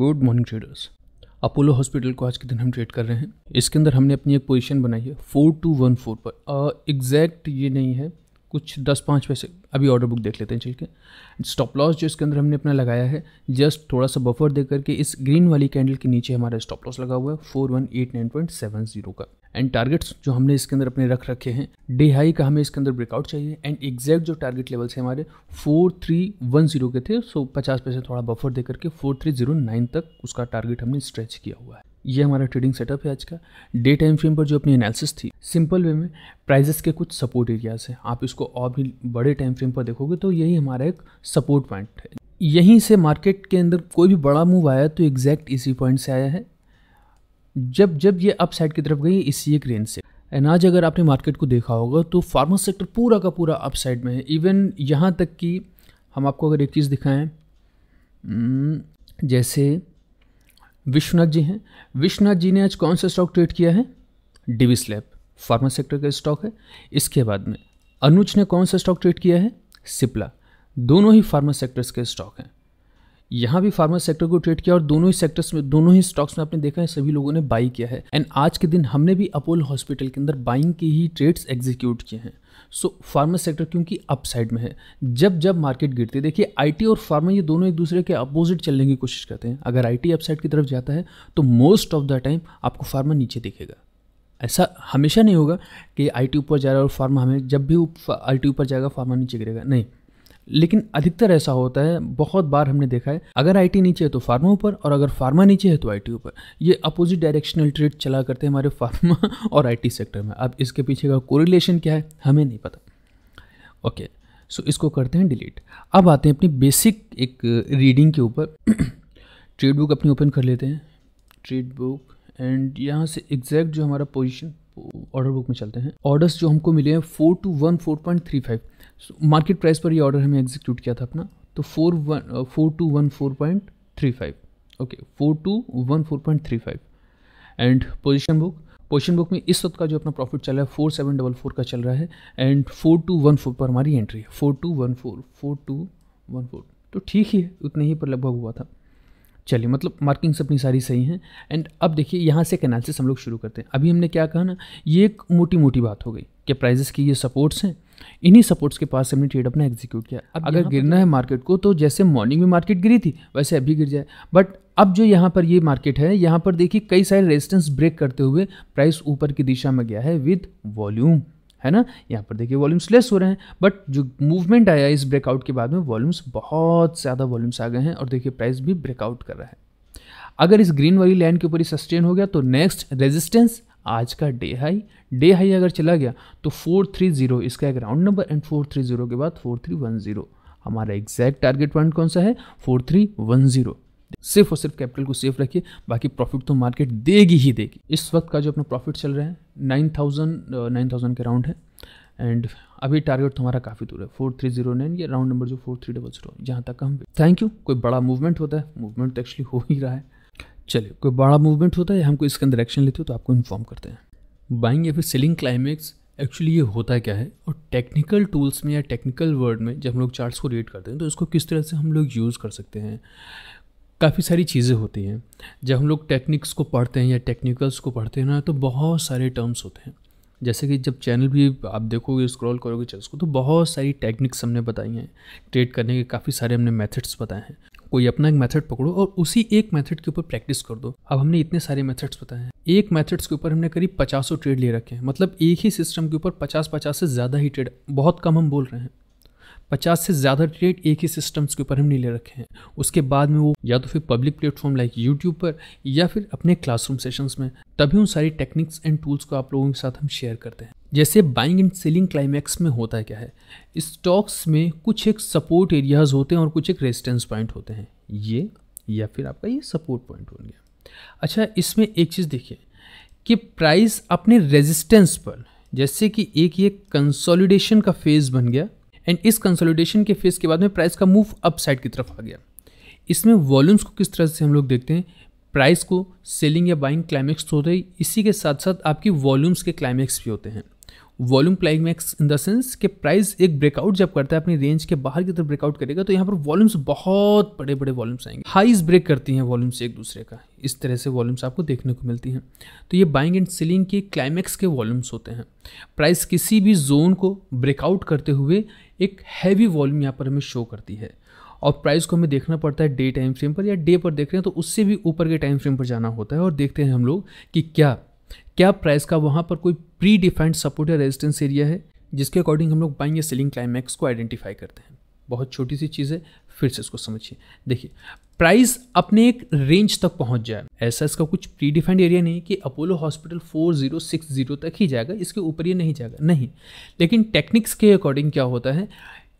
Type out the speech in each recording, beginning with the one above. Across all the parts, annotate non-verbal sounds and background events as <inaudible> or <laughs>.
good morning traders Apollo hospital को आज के दिन हम ट्रेड कर रहे हैं इसके अंदर हमने अपनी एक पोजीशन बनाई है फोर टू वन फोर पर एग्जैक्ट ये नहीं है कुछ दस पाँच पैसे अभी ऑर्डर बुक देख लेते हैं ठीक है स्टॉप लॉस जो इसके अंदर हमने अपना लगाया है जस्ट थोड़ा सा बफर दे करके इस ग्रीन वाली कैंडल के नीचे हमारा स्टॉप लॉस लगा हुआ है four one eight nine point seven zero का एंड टारगेट्स जो हमने इसके अंदर अपने रख रखे हैं डे हाई का हमें इसके अंदर ब्रेकआउट चाहिए एंड एग्जैक्ट जो टारगेट लेवल्स हैं हमारे फोर थ्री वन जीरो के थे सो पचास पैसे थोड़ा बफर दे करके फोर थ्री जीरो नाइन तक उसका टारगेट हमने स्ट्रेच किया हुआ है ये हमारा ट्रेडिंग सेटअप है आज का डे टाइम फ्रेम पर जो अपनी एनालिसिस थी सिंपल वे में प्राइजेस के कुछ सपोर्ट एरियाज हैं आप इसको और भी बड़े टाइम फ्रेम पर देखोगे तो यही हमारा एक सपोर्ट पॉइंट है यहीं से मार्केट के अंदर कोई भी बड़ा मूव आया तो एग्जैक्ट इसी पॉइंट से आया है जब जब ये अप साइड की तरफ गई इसी एक रेंज से एंड आज अगर आपने मार्केट को देखा होगा तो फार्मा सेक्टर पूरा का पूरा अप साइड में है इवन यहाँ तक कि हम आपको अगर एक चीज़ दिखाएं हम्म, जैसे विश्वनाथ जी हैं विश्वनाथ जी ने आज कौन सा स्टॉक ट्रेड किया है डिविस लैब फार्मा सेक्टर का स्टॉक है इसके बाद में अनुज ने कौन सा स्टॉक ट्रेड किया है सिप्ला दोनों ही फार्मा सेक्टर्स के स्टॉक हैं यहाँ भी फार्मा सेक्टर को ट्रेड किया और दोनों ही सेक्टर्स में दोनों ही स्टॉक्स में आपने देखा है सभी लोगों ने बाई किया है एंड आज के दिन हमने भी अपोलो हॉस्पिटल के अंदर बाइंग के ही ट्रेड्स एग्जीक्यूट किए हैं सो फार्मा सेक्टर क्योंकि अपसाइड में है जब जब मार्केट गिरती है देखिए आईटी और फार्मा ये दोनों एक दूसरे के अपोजिट चलने की कोशिश करते हैं अगर आईटी अपसाइड की तरफ जाता है तो मोस्ट ऑफ द टाइम आपको फार्मा नीचे दिखेगा ऐसा हमेशा नहीं होगा कि आईटी ऊपर जा रहा है और फार्मा हमें जब भी आई ऊपर जाएगा फार्मा नीचे गिरेगा नहीं लेकिन अधिकतर ऐसा होता है बहुत बार हमने देखा है अगर आईटी नीचे है तो फार्मा ऊपर और अगर फार्मा नीचे है तो आईटी ऊपर ये अपोजिट डायरेक्शनल ट्रेड चला करते हैं हमारे फार्मा <laughs> और आईटी सेक्टर में अब इसके पीछे का कोरिलेशन क्या है हमें नहीं पता ओके सो इसको करते हैं डिलीट अब आते हैं अपनी बेसिक एक रीडिंग के ऊपर ट्रेड <clears throat> बुक अपनी ओपन कर लेते हैं ट्रेड बुक एंड यहाँ से एग्जैक्ट जो हमारा पोजिशन ऑर्डर बुक में चलते हैं ऑर्डर्स जो हमको मिले हैं four two one four point three five market price पर ये ऑर्डर हमें एग्जीक्यूट किया था अपना तो four one four two one four point three five okay four two one four point three five and position book position book में इस वक्त का जो अपना प्रॉफिट चल रहा है फोर सेवन डबल फोर का चल रहा है and four two one four पर हमारी एंट्री है four two one four four two one four तो ठीक ही है उतने ही पर लगभग हुआ था चलिए मतलब मार्किंग्स अपनी सारी सही हैं एंड अब देखिए यहाँ से एनालिसिस हम लोग शुरू करते हैं अभी हमने क्या कहा ना ये एक मोटी मोटी बात हो गई कि प्राइजेस की ये सपोर्ट्स हैं इन्हीं सपोर्ट्स के पास हमने ट्रेड अपना एग्जीक्यूट किया अब अगर गिरना है मार्केट को तो जैसे मॉर्निंग में मार्केट गिरी थी वैसे अभी गिर जाए बट अब जो यहाँ पर ये मार्केट है यहाँ पर देखिए कई सारे रेजिस्टेंस ब्रेक करते हुए प्राइस ऊपर की दिशा में गया है विद वॉल्यूम है ना यहाँ पर देखिए वॉल्यूम्स लेस हो रहे हैं बट जो मूवमेंट आया इस ब्रेकआउट के बाद में वॉल्यूम्स बहुत ज़्यादा वॉल्यूम्स आ गए हैं और देखिए प्राइस भी ब्रेकआउट कर रहा है अगर इस ग्रीन वाली लैंड के ऊपर ही सस्टेन हो गया तो नेक्स्ट रेजिस्टेंस आज का डे हाई डे हाई अगर चला गया तो फोर थ्री जीरो इसका एक round number and four three zero के बाद फोर थ्री वन जीरो हमारा एग्जैक्ट टारगेट पॉइंट कौन सा है फोर थ्री वन जीरो सिर्फ और सिर्फ कैपिटल को सेफ रखिए बाकी प्रॉफिट तो मार्केट देगी ही देगी इस वक्त का जो अपना प्रॉफिट चल रहा है नाइन थाउजेंड नाइन थाउजेंड के राउंड है एंड अभी टारगेट हमारा काफ़ी दूर है फोर थ्री जीरो नाइन या राउंड नंबर जो फोर थ्री डबल जीरो यहाँ तक हम थैंक यू कोई बड़ा मूवमेंट होता है मूवमेंट तो एक्चुअली हो ही रहा है चलिए कोई बड़ा मूवमेंट होता है या इसके अंदर एक्शन लेते हो तो आपको इन्फॉर्म करते हैं बाइंग या फिर सेलिंग क्लाइमेक्स एक्चुअली ये होता क्या है और टेक्निकल टूल्स में या टेक्निकल वर्ड में जब हम लोग चार्ट्स को रीड करते हैं तो इसको किस तरह से हम लोग यूज़ कर सकते हैं काफ़ी सारी चीज़ें होती हैं जब हम लोग टेक्निक्स को पढ़ते हैं या टेक्निकल्स को पढ़ते हैं ना तो बहुत सारे टर्म्स होते हैं जैसे कि जब चैनल भी आप देखोगे स्क्रॉल करोगे चैनल को तो बहुत सारी टेक्निक्स हमने बताई हैं ट्रेड करने के काफ़ी सारे हमने मेथड्स बताए हैं कोई अपना एक मेथड पकड़ो और उसी एक मेथड के ऊपर प्रैक्टिस कर दो अब हमने इतने सारे मेथड्स बताए हैं एक मेथड्स के ऊपर हमने करीब पचासों ट्रेड ले रखे हैं मतलब एक ही सिस्टम के ऊपर पचास पचास से ज़्यादा ही ट्रेड बहुत कम हम बोल रहे हैं पचास से ज़्यादा ट्रेड एक ही सिस्टम्स के ऊपर हमने ले रखे हैं उसके बाद में वो या तो फिर पब्लिक प्लेटफॉर्म लाइक यूट्यूब पर या फिर अपने क्लासरूम सेशंस में तभी उन सारी टेक्निक्स एंड टूल्स को आप लोगों के साथ हम शेयर करते हैं जैसे बाइंग एंड सेलिंग क्लाइमैक्स में होता है क्या है स्टॉक्स में कुछ एक सपोर्ट एरियाज होते हैं और कुछ एक रेजिस्टेंस पॉइंट होते हैं ये या फिर आपका ये सपोर्ट पॉइंट हो गया अच्छा इसमें एक चीज़ देखिए कि प्राइस अपने रेजिस्टेंस पर जैसे कि एक ये कंसोलिडेशन का फेज़ बन गया एंड इस कंसोलिडेशन के फेज के बाद में प्राइस का मूव अप साइड की तरफ आ गया इसमें वॉल्यूम्स को किस तरह से हम लोग देखते हैं प्राइस को सेलिंग या बाइंग क्लाइमैक्स तो होते ही इसी के साथ साथ आपकी वॉल्यूम्स के क्लाइमैक्स भी होते हैं वॉल्यूम प्लाइंग मैक्स इन द सेंस कि प्राइस एक ब्रेकआउट जब करता है अपनी रेंज के बाहर की तरफ ब्रेकआउट करेगा तो यहाँ पर वॉल्यूम्स बहुत बड़े बड़े वॉल्यूम्स आएंगे हाईज ब्रेक करती हैं वॉल्यूम्स एक दूसरे का इस तरह से वॉल्यूम्स आपको देखने को मिलती हैं तो ये बाइंग एंड सेलिंग के क्लाइमैक्स के वॉल्यूम्स होते हैं प्राइस किसी भी जोन को ब्रेकआउट करते हुए एक हैवी वॉल्यूम यहाँ पर हमें शो करती है और प्राइस को हमें देखना पड़ता है डे टाइम फ्रेम पर या डे पर देख रहे हैं तो उससे भी ऊपर के टाइम फ्रेम पर जाना होता है और देखते हैं हम लोग कि क्या क्या प्राइस का वहाँ पर कोई प्री डिफाइंड सपोर्ट या रेजिस्टेंस एरिया है जिसके अकॉर्डिंग हम लोग बाइंग या सेलिंग क्लाइमैक्स को आइडेंटिफाई करते हैं बहुत छोटी सी चीज़ है फिर से इसको समझिए देखिए प्राइस अपने एक रेंज तक पहुंच जाए ऐसा इसका कुछ प्री डिफाइंड एरिया नहीं कि अपोलो हॉस्पिटल 4060 तक ही जाएगा इसके ऊपर ये नहीं जाएगा नहीं लेकिन टेक्निक्स के अकॉर्डिंग क्या होता है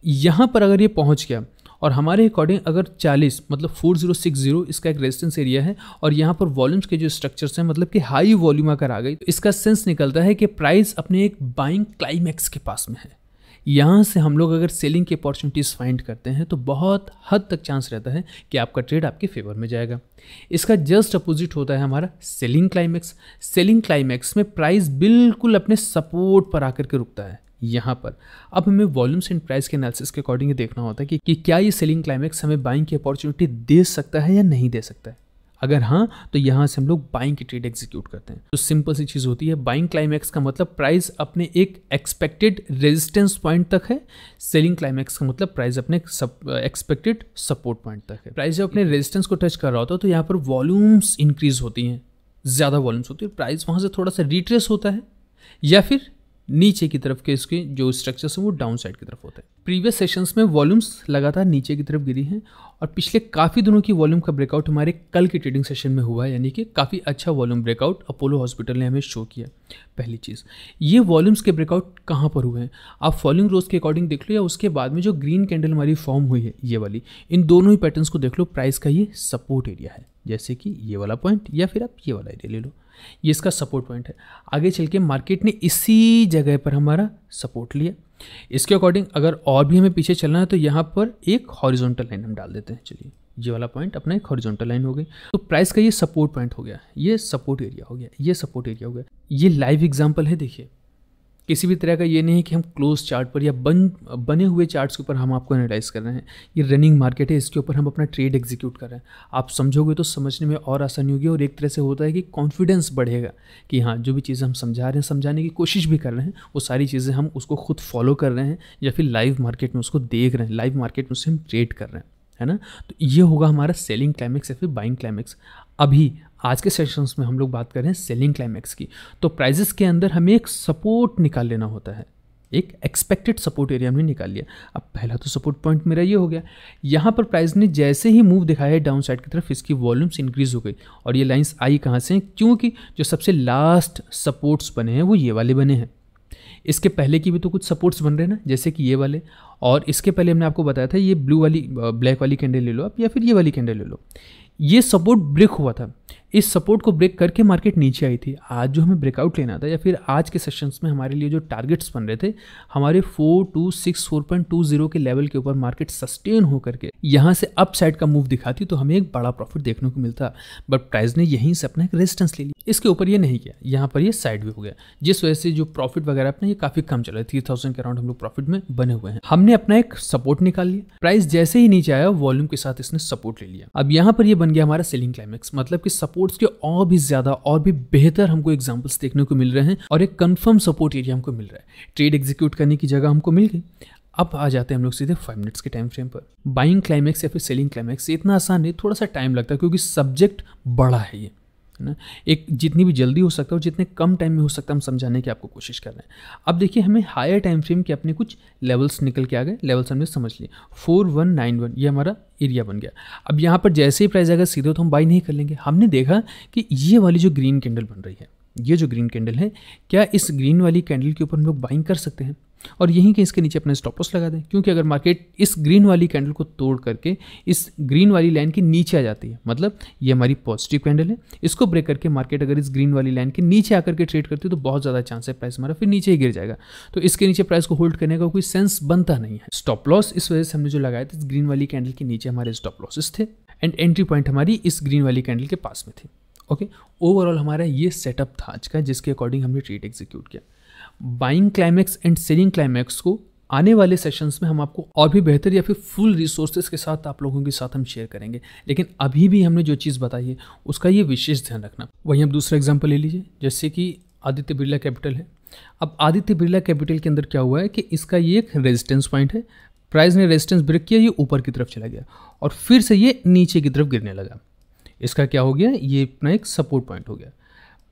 यहाँ पर अगर ये पहुँच गया और हमारे अकॉर्डिंग अगर 40 मतलब 4060 इसका एक रेजिस्टेंस एरिया है और यहाँ पर वॉल्यूम्स के जो स्ट्रक्चर्स हैं मतलब कि हाई वॉल्यूम अगर आ गई तो इसका सेंस निकलता है कि प्राइस अपने एक बाइंग क्लाइमैक्स के पास में है यहाँ से हम लोग अगर सेलिंग की अपॉर्चुनिटीज़ फाइंड करते हैं तो बहुत हद तक चांस रहता है कि आपका ट्रेड आपके फेवर में जाएगा इसका जस्ट अपोजिट होता है हमारा सेलिंग क्लाइमैक्स सेलिंग क्लाइमैक्स में प्राइस बिल्कुल अपने सपोर्ट पर आकर के रुकता है यहाँ पर अब हमें वॉल्यूम्स एंड प्राइस के एनालिसिस के अकॉर्डिंग देखना होता है कि, कि क्या ये सेलिंग क्लाइमैक्स हमें बाइंग की अपॉर्चुनिटी दे सकता है या नहीं दे सकता है अगर हाँ तो यहाँ से हम लोग बाइंग की ट्रेड एग्जीक्यूट करते हैं तो सिंपल सी चीज़ होती है बाइंग क्लाइमैक्स का मतलब प्राइस अपने एक एक्सपेक्टेड रेजिस्टेंस पॉइंट तक है सेलिंग क्लाइमैक्स का मतलब प्राइस अपने एक्सपेक्टेड सपोर्ट पॉइंट तक है प्राइस जब अपने रेजिस्टेंस को टच कर रहा होता है तो यहाँ पर वॉल्यूम्स इंक्रीज होती हैं ज़्यादा वॉल्यूम्स होती है प्राइस वहाँ से थोड़ा सा रिट्रेस होता है या फिर नीचे की तरफ के इसके जो स्ट्रक्चर्स हैं वो डाउन साइड की तरफ होते हैं प्रीवियस सेशंस में वॉल्यूम्स लगातार नीचे की तरफ गिरी हैं और पिछले काफ़ी दिनों की वॉल्यूम का ब्रेकआउट हमारे कल के ट्रेडिंग सेशन में हुआ है यानी कि काफ़ी अच्छा वॉल्यूम ब्रेकआउट अपोलो हॉस्पिटल ने हमें शो किया पहली चीज़ ये वॉल्यूम्स के ब्रेकआउट कहाँ पर हुए हैं आप फॉलोइंग रोज के अकॉर्डिंग देख लो या उसके बाद में जो ग्रीन कैंडल हमारी फॉर्म हुई है ये वाली इन दोनों ही पैटर्न को देख लो प्राइस का ये सपोर्ट एरिया है जैसे कि ये वाला पॉइंट या फिर आप ये वाला एरिया ले लो ये इसका सपोर्ट पॉइंट है आगे चल के मार्केट ने इसी जगह पर हमारा सपोर्ट लिया इसके अकॉर्डिंग अगर और भी हमें पीछे चलना है तो यहाँ पर एक हॉरिजॉन्टल लाइन हम डाल देते हैं चलिए ये वाला पॉइंट अपना एक हॉरिजॉन्टल लाइन हो गई तो प्राइस का ये सपोर्ट पॉइंट हो गया ये सपोर्ट एरिया हो गया ये सपोर्ट एरिया हो गया ये लाइव एग्जाम्पल है देखिए किसी भी तरह का ये नहीं है कि हम क्लोज चार्ट पर या बन बने हुए चार्ट्स के ऊपर हम आपको एनालाइज कर रहे हैं ये रनिंग मार्केट है इसके ऊपर हम अपना ट्रेड एग्जीक्यूट कर रहे हैं आप समझोगे तो समझने में और आसानी होगी और एक तरह से होता है कि कॉन्फिडेंस बढ़ेगा कि हाँ जो भी चीज़ें हम समझा रहे हैं समझाने की कोशिश भी कर रहे हैं वो सारी चीज़ें हम उसको खुद फॉलो कर रहे हैं या फिर लाइव मार्केट में उसको देख रहे हैं लाइव मार्केट में उसे हम ट्रेड कर रहे हैं है ना तो ये होगा हमारा सेलिंग क्लाइमेक्स या फिर बाइंग क्लाइमेक्स अभी आज के सेशंस में हम लोग बात कर रहे हैं सेलिंग क्लाइमैक्स की तो प्राइजेस के अंदर हमें एक सपोर्ट निकाल लेना होता है एक एक्सपेक्टेड सपोर्ट एरिया हमने निकाल लिया अब पहला तो सपोर्ट पॉइंट मेरा ये हो गया यहाँ पर प्राइस ने जैसे ही मूव दिखाया है डाउन साइड की तरफ इसकी वॉल्यूम्स इंक्रीज हो गई और ये लाइंस आई कहाँ से हैं क्योंकि जो सबसे लास्ट सपोर्ट्स बने हैं वो ये वाले बने हैं इसके पहले की भी तो कुछ सपोर्ट्स बन रहे हैं ना जैसे कि ये वाले और इसके पहले हमने आपको बताया था ये ब्लू वाली ब्लैक वाली कैंडल ले लो आप या फिर ये वाली कैंडल ले लो ये सपोर्ट ब्रेक हुआ था इस सपोर्ट को ब्रेक करके मार्केट नीचे आई थी आज जो हमें ब्रेकआउट लेना था या फिर आज के सेशंस में हमारे लिए जो टारगेट्स बन रहे थे हमारे four two six four point two zero के लेवल के ऊपर मार्केट सस्टेन हो करके यहाँ से अप साइड का मूव दिखाती तो हमें एक बड़ा प्रॉफिट देखने को मिलता बट प्राइस ने यहीं से अपना एक रेजिस्टेंस ले लिया इसके ऊपर ये नहीं किया यहाँ पर ये साइड भी हो गया जिस वजह से जो प्रॉफिट वगैरह अपना ये काफी कम चला थ्री थाउजेंड के अराउंड हम लोग प्रॉफिट में बने हुए हैं हमने अपना एक सपोर्ट निकाल लिया प्राइस जैसे ही नीचे आया वॉल्यूम के साथ इसने सपोर्ट ले लिया अब यहाँ पर यह बन गया हमारा सेलिंग क्लाइमेक्स मतलब कि सपोर्ट सपोर्ट्स के और भी ज़्यादा और भी बेहतर हमको एग्जाम्पल्स देखने को मिल रहे हैं और एक कन्फर्म सपोर्ट एरिया हमको मिल रहा है ट्रेड एग्जीक्यूट करने की जगह हमको मिल गई अब आ जाते हैं हम लोग सीधे फाइव मिनट्स के टाइम फ्रेम पर बाइंग क्लाइमैक्स या फिर सेलिंग क्लाइमैक्स इतना आसान नहीं थोड़ा सा टाइम लगता है क्योंकि सब्जेक्ट बड़ा है ये है ना एक जितनी भी जल्दी हो सकता है और जितने कम टाइम में हो सकता है हम समझाने की आपको कोशिश कर रहे हैं अब देखिए हमें हायर टाइम फ्रेम के अपने कुछ लेवल्स निकल के आ गए लेवल्स हमने समझ लिए फोर वन नाइन वन ये हमारा एरिया बन गया अब यहाँ पर जैसे ही प्राइस आएगा सीधे तो हम बाई नहीं कर लेंगे हमने देखा कि ये वाली जो ग्रीन कैंडल बन रही है ये जो ग्रीन कैंडल है क्या इस ग्रीन वाली कैंडल के ऊपर हम लोग बाइंग कर सकते हैं और यहीं के इसके नीचे अपना स्टॉप लॉस लगा दें क्योंकि अगर मार्केट इस ग्रीन वाली कैंडल को तोड़ करके इस ग्रीन वाली लाइन के नीचे आ जाती है मतलब ये हमारी पॉजिटिव कैंडल है इसको ब्रेक करके मार्केट अगर इस ग्रीन वाली लाइन के नीचे आकर के ट्रेड करती है तो बहुत ज़्यादा चांस है प्राइस हमारा फिर नीचे ही गिर जाएगा तो इसके नीचे प्राइस को होल्ड करने का कोई सेंस बनता नहीं है स्टॉप लॉस इस वजह से हमने जो लगाया था इस ग्रीन वाली कैंडल के नीचे हमारे स्टॉप लॉसेस थे एंड एंट्री पॉइंट हमारी इस ग्रीन वाली कैंडल के पास में थी ओके ओवरऑल हमारा ये सेटअप था आज का जिसके अकॉर्डिंग हमने ट्रेड एग्जीक्यूट किया buying climax and selling climax को आने वाले सेशंस में हम आपको और भी बेहतर या फिर फुल रिसोर्सेज के साथ आप लोगों के साथ हम शेयर करेंगे लेकिन अभी भी हमने जो चीज़ बताई है उसका ये विशेष ध्यान रखना वहीं आप दूसरा एग्जाम्पल ले लीजिए जैसे कि आदित्य बिरला कैपिटल है अब आदित्य बिरला कैपिटल के अंदर क्या हुआ है कि इसका ये एक रेजिस्टेंस पॉइंट है प्राइस ने रेजिस्टेंस ब्रेक किया ये ऊपर की तरफ चला गया और फिर से ये नीचे की तरफ गिरने लगा इसका क्या हो गया ये अपना एक सपोर्ट पॉइंट हो गया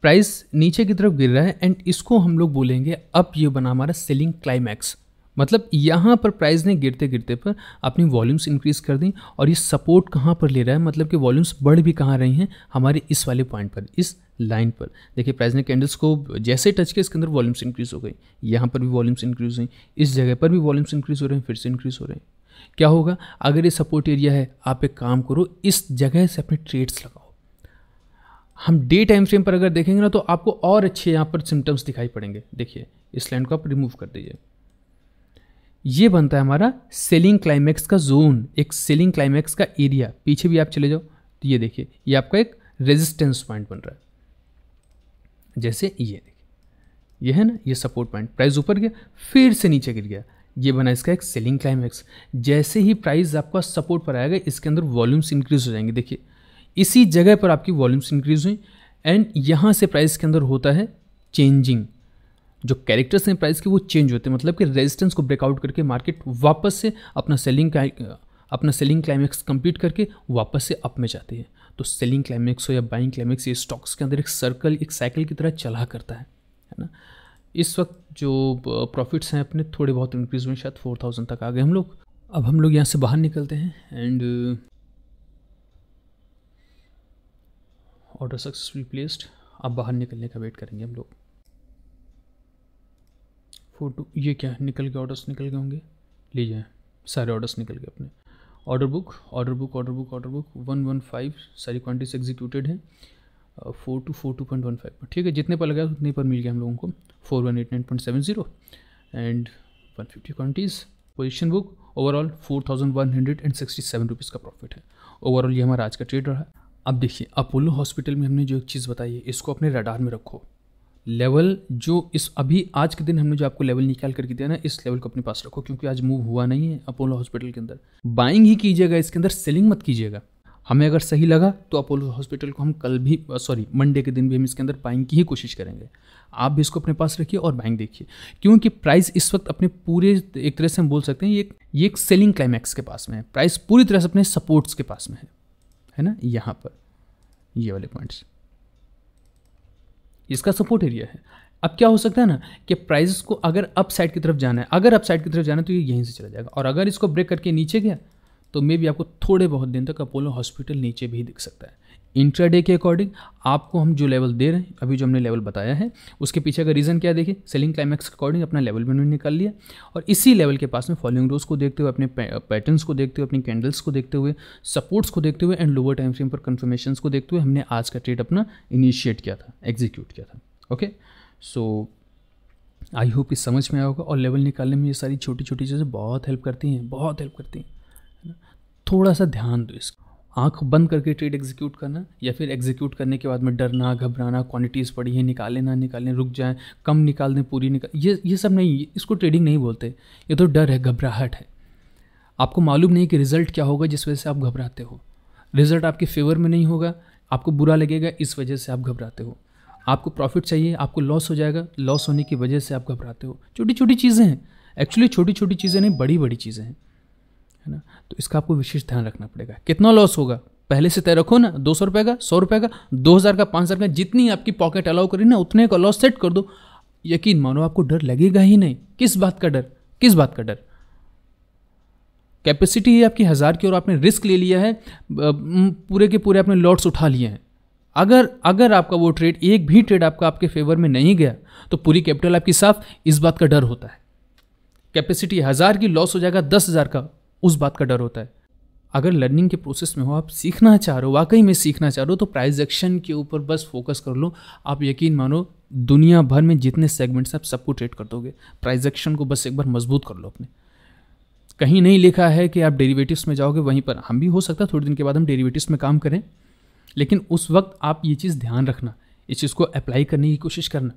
प्राइस नीचे की तरफ गिर रहा है एंड इसको हम लोग बोलेंगे अब ये बना हमारा सेलिंग क्लाइमैक्स मतलब यहाँ पर प्राइस ने गिरते गिरते पर अपनी वॉल्यूम्स इंक्रीज़ कर दी और ये सपोर्ट कहाँ पर ले रहा है मतलब कि वॉल्यूम्स बढ़ भी कहाँ रही हैं हमारे इस वाले पॉइंट पर इस लाइन पर देखिए प्राइस ने कैंडल्स को जैसे टच किया इसके अंदर वॉल्यूम्स इंक्रीज़ हो गई यहाँ पर भी वॉल्यूम्स इंक्रीज़ हुई इस जगह पर भी वॉल्यूम्स इंक्रीज़ हो रहे हैं फिर से इंक्रीज़ हो रहे हैं क्या होगा अगर ये सपोर्ट एरिया है आप एक काम करो इस जगह से अपने ट्रेड्स लगाओ हम डे टाइम फ्रेम पर अगर देखेंगे ना तो आपको और अच्छे यहाँ पर सिम्टम्स दिखाई पड़ेंगे देखिए इस लाइन को आप रिमूव कर दीजिए ये बनता है हमारा सेलिंग क्लाइमैक्स का जोन एक सेलिंग क्लाइमैक्स का एरिया पीछे भी आप चले जाओ तो ये देखिए ये आपका एक रेजिस्टेंस पॉइंट बन रहा है जैसे ये देखिए ये है ना ये सपोर्ट पॉइंट प्राइस ऊपर गया फिर से नीचे गिर गया ये बना इसका एक सेलिंग क्लाइमैक्स जैसे ही प्राइस आपका सपोर्ट पर आएगा इसके अंदर वॉल्यूम्स इंक्रीज हो जाएंगे देखिए इसी जगह पर आपकी वॉल्यूम्स इंक्रीज हुई एंड यहाँ से प्राइस के अंदर होता है चेंजिंग जो कैरेक्टर्स हैं प्राइस के वो चेंज होते हैं मतलब कि रेजिस्टेंस को ब्रेकआउट करके मार्केट वापस से अपना सेलिंग अपना सेलिंग क्लाइमैक्स कंप्लीट करके वापस से अप में जाती है तो सेलिंग क्लाइमैक्स हो या बाइंग क्लाइमैक्स ये स्टॉक्स के अंदर एक सर्कल एक साइकिल की तरह चला करता है है ना इस वक्त जो प्रॉफिट्स हैं अपने थोड़े बहुत इंक्रीज हुए शायद फोर थाउजेंड तक आ गए हम लोग अब हम लोग यहाँ से बाहर निकलते हैं एंड ऑर्डर सक्सेसफुली प्लेस्ड अब बाहर निकलने का वेट करेंगे हम लोग फोटो ये क्या है निकल गए ऑर्डर्स निकल गए होंगे ले सारे ऑर्डर्स निकल गए अपने order book order book order book order book one one five सारी क्वान्टिटीज एग्जीक्यूटेड हैं four two four two point one five ठीक है जितने पर लगा उतने पर मिल गया हम लोगों को four one eight nine point seven zero and one fifty quantities position book overall four thousand one hundred and sixty seven rupees का प्रॉफिट है ओवरऑल ये हमारा आज का ट्रेड रहा अब देखिए अपोलो हॉस्पिटल में हमने जो एक चीज़ बताई है इसको अपने रडार में रखो लेवल जो इस अभी आज के दिन हमने जो आपको लेवल निकाल करके दिया ना इस लेवल को अपने पास रखो क्योंकि आज मूव हुआ नहीं है अपोलो हॉस्पिटल के अंदर बाइंग ही कीजिएगा इसके अंदर सेलिंग मत कीजिएगा हमें अगर सही लगा तो अपोलो हॉस्पिटल को हम कल भी सॉरी मंडे के दिन भी हम इसके अंदर पाइंग की ही कोशिश करेंगे आप भी इसको अपने पास रखिए और बैंक देखिए क्योंकि प्राइस इस वक्त अपने पूरे एक तरह से हम बोल सकते हैं ये ये एक सेलिंग क्लाइमैक्स के पास में है प्राइस पूरी तरह से अपने सपोर्ट्स के पास में है है ना यहाँ पर ये वाले पॉइंट्स इसका सपोर्ट एरिया है अब क्या हो सकता है ना कि प्राइस को अगर अप साइड की तरफ जाना है अगर अप साइड की तरफ जाना है तो ये यहीं से चला जाएगा और अगर इसको ब्रेक करके नीचे गया तो मे भी आपको थोड़े बहुत दिन तक अपोलो हॉस्पिटल नीचे भी दिख सकता है इंट्राडे के अकॉर्डिंग आपको हम जो लेवल दे रहे हैं अभी जो हमने लेवल बताया है उसके पीछे का रीज़न क्या देखिए सेलिंग क्लाइमैक्स के अकॉर्डिंग अपना लेवल उन्होंने निकाल लिया और इसी लेवल के पास में फॉलोइंग रोज को देखते हुए अपने पैटर्न्स को देखते हुए अपनी कैंडल्स को देखते हुए सपोर्ट्स को देखते हुए एंड लोअर टाइम फ्रेम पर कन्फर्मेशन को देखते हुए हमने आज का ट्रेड अपना इनिशिएट किया था एग्जीक्यूट किया था ओके सो आई होप इस समझ में आया होगा और लेवल निकालने में ये सारी छोटी छोटी चीज़ें बहुत हेल्प करती हैं बहुत हेल्प करती हैं थोड़ा सा ध्यान दो इसको आंख बंद करके ट्रेड एग्जीक्यूट करना या फिर एग्जीक्यूट करने के बाद में डरना घबराना क्वांटिटीज़ पड़ी है निकालें ना निकालें रुक जाएं कम निकाल दें पूरी निकाल ये ये सब नहीं इसको ट्रेडिंग नहीं बोलते ये तो डर है घबराहट है आपको मालूम नहीं कि रिज़ल्ट क्या होगा जिस वजह से आप घबराते हो रिज़ल्ट आपके फेवर में नहीं होगा आपको बुरा लगेगा इस वजह से आप घबराते हो आपको प्रॉफिट चाहिए आपको लॉस हो जाएगा लॉस होने की वजह से आप घबराते हो छोटी छोटी चीज़ें हैं एक्चुअली छोटी छोटी चीज़ें नहीं बड़ी बड़ी चीज़ें हैं है ना तो इसका आपको विशेष ध्यान रखना पड़ेगा कितना लॉस होगा पहले से तय रखो ना दो सौ रुपये का सौ रुपये का दो हज़ार का पाँच हज़ार का जितनी आपकी पॉकेट अलाउ करी ना उतने का लॉस सेट कर दो यकीन मानो आपको डर लगेगा ही नहीं किस बात का डर किस बात का डर कैपेसिटी है आपकी हज़ार की और आपने रिस्क ले लिया है पूरे के पूरे आपने लॉट्स उठा लिए हैं अगर अगर आपका वो ट्रेड एक भी ट्रेड आपका आपके फेवर में नहीं गया तो पूरी कैपिटल आपकी साफ इस बात का डर होता है कैपेसिटी हज़ार की लॉस हो जाएगा दस हज़ार का उस बात का डर होता है अगर लर्निंग के प्रोसेस में हो आप सीखना चाह रहे हो वाकई में सीखना चाह रहे हो तो प्राइज एक्शन के ऊपर बस फोकस कर लो आप यकीन मानो दुनिया भर में जितने सेगमेंट्स आप सबको ट्रेड कर दोगे प्राइज एक्शन को बस एक बार मजबूत कर लो अपने कहीं नहीं लिखा है कि आप डेरिवेटिव्स में जाओगे वहीं पर हम भी हो सकता है थोड़े दिन के बाद हम डेरिवेटिव्स में काम करें लेकिन उस वक्त आप ये चीज़ ध्यान रखना इस चीज़ को अप्लाई करने की कोशिश करना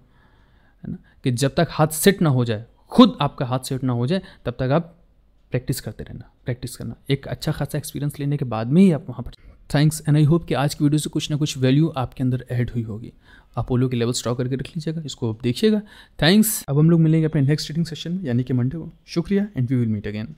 है ना कि जब तक हाथ सेट ना हो जाए खुद आपका हाथ सेट ना हो जाए तब तक आप प्रैक्टिस करते रहना प्रैक्टिस करना एक अच्छा खासा एक्सपीरियंस लेने के बाद में ही आप वहाँ पर थैंक्स एंड आई होप कि आज की वीडियो से कुछ ना कुछ वैल्यू आपके अंदर ऐड हुई होगी अपोलो के लेवल स्टॉक करके रख लीजिएगा इसको आप देखिएगा थैंक्स अब हम लोग मिलेंगे अपने नेक्स्ट ट्रेडिंग सेशन में यानी कि मंडे को शुक्रिया and we will meet again